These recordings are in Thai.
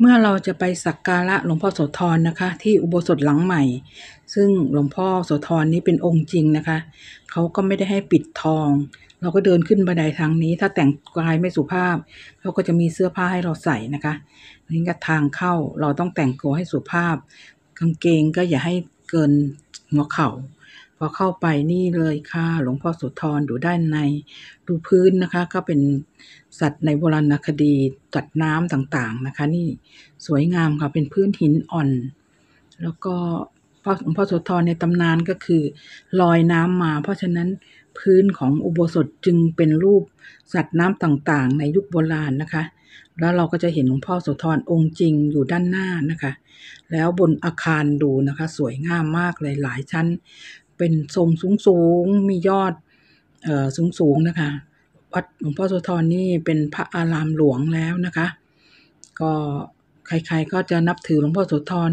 เมื่อเราจะไปสักการะหลวงพ่อโสธรนะคะ ที่อุโบสถหลังใหม่ ซึ่งหลวงพ่อโสธรนี้เป็นองค์จริงนะคะเขาก็ไม่ได้ให้ปิดทอง เราก็เดินขึ้นบันไดทางนี้ ถ้าแต่งกายไม่สุภาพเขาก็จะมีเสื้อผ้าให้เราใส่นะคะนี่ก็ทางเข้าเราต้องแต่งตัวให้สุภาพ กางเกงก็อย่าให้เกินหัวเข่าพอเข้าไปนี่เลยค่ะ หลวงพ่อโสธรอยู่ด้านใน ดูพื้นนะคะก็เป็นสัตว์ในโบราณคดีจัดน้ำต่างๆนะคะนี่สวยงามค่ะเป็นพื้นหินอ่อน แล้วก็พ่อหลวงพ่อโสธรในตำนานก็คือ ลอยน้ำมา เพราะฉะนั้นพื้นของอุโบสถจึงเป็นรูปสัตว์น้ำต่างๆ ในยุคโบราณนะคะ แล้วเราก็จะเห็นหลวงพ่อโสธรองค์จริงอยู่ด้านหน้านะคะ แล้วบนอาคารดูนะคะ สวยงามมากเลยหลายชั้นเป็นทรงสูงสูง มียอด เอ่อ สูงสูงนะคะ วัดหลวงพ่อโสธรนี่เป็นพระอารามหลวงแล้วนะคะ ก็ใครๆก็จะนับถือหลวงพ่อโสธร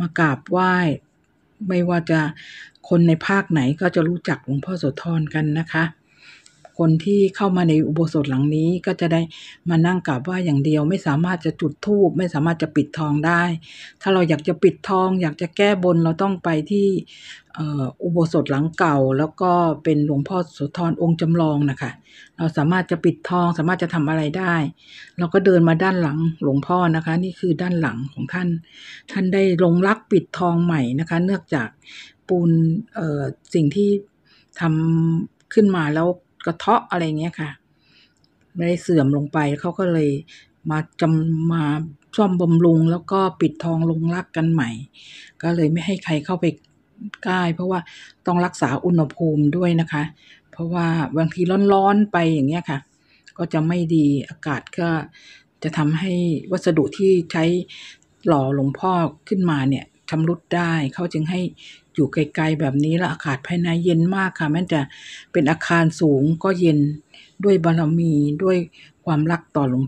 มากราบไหว้ ไม่ว่าจะคนในภาคไหนก็จะรู้จักหลวงพ่อโสธรกันนะคะคนที่เข้ามาในอุโบสถหลังนี้ก็จะได้มานั่งกราบไหว้อย่างเดียวไม่สามารถจะจุดธูปไม่สามารถจะปิดทองได้ ถ้าเราอยากจะปิดทองอยากจะแก้บนเราต้องไปที่อุโบสถหลังเก่า แล้วก็เป็นหลวงพ่อโสธรองค์จำลองนะคะเราสามารถจะปิดทองสามารถจะทำอะไรได้ เราก็เดินมาด้านหลังหลวงพ่อนะคะ นี่คือด้านหลังของท่าน ท่านได้ลงรักปิดทองใหม่นะคะ เนื่องจากปูนสิ่งที่ทำขึ้นมาแล้วกระเทาะอะไรเงี้ยค่ะ ไม่ได้เสื่อมลงไป เขาก็เลยมาจำมาซ่อมบำรุงแล้วก็ปิดทองลงรักกันใหม่ ก็เลยไม่ให้ใครเข้าไปใกล้เพราะว่าต้องรักษาอุณหภูมิด้วยนะคะ เพราะว่าบางทีร้อนๆไปอย่างเงี้ยค่ะ ก็จะไม่ดีอากาศก็จะทำให้วัสดุที่ใช้หล่อหลวงพ่อขึ้นมาเนี่ยชำรุดได้เขาจึงให้อยู่ไกลๆแบบนี้ละอากาศภายในเย็นมากค่ะแม้จะเป็นอาคารสูงก็เย็นด้วยบารมีด้วยความรักต่อหลวง